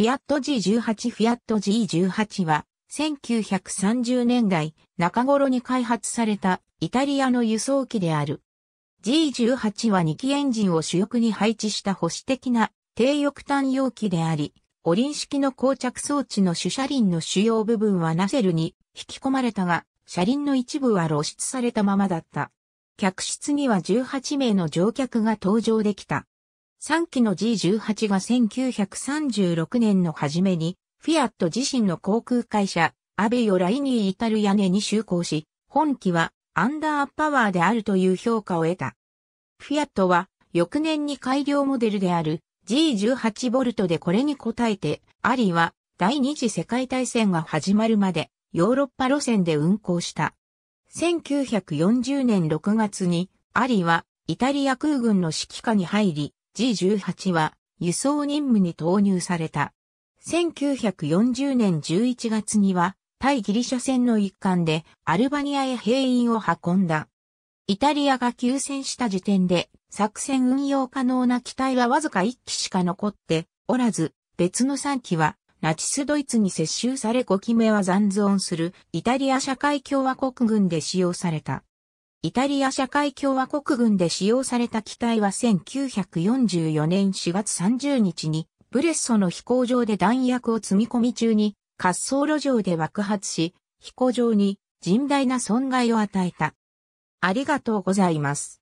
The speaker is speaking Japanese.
フィアット G18 フィアット G18 は1930年代中頃に開発されたイタリアの輸送機である。G18 は2機エンジンを主翼に配置した保守的な低翼端容器であり、オリン式の膠着装置の主車輪の主要部分はナセルに引き込まれたが、車輪の一部は露出されたままだった。客室には18名の乗客が搭乗できた。3機の G18 が1936年の初めに、フィアット自身の航空会社、アベヨ・ライニー・イタル屋根に就航し、本機はアンダーパワーであるという評価を得た。フィアットは翌年に改良モデルである G18 ボルトでこれに応えて、アリは第二次世界大戦が始まるまでヨーロッパ路線で運航した。1940年6月にアリはイタリア空軍の指揮下に入り、G18 は輸送任務に投入された。1940年11月には、対ギリシャ戦の一環でアルバニアへ兵員を運んだ。イタリアが休戦した時点で作戦運用可能な機体はわずか1機しか残っておらず、別の3機はナチスドイツに接収され5機目は残存するイタリア社会共和国軍で使用された。イタリア社会共和国軍で使用された機体は1944年4月30日に、ブレッソの飛行場で弾薬を積み込み中に、滑走路上で爆発し、飛行場に甚大な損害を与えた。ありがとうございます。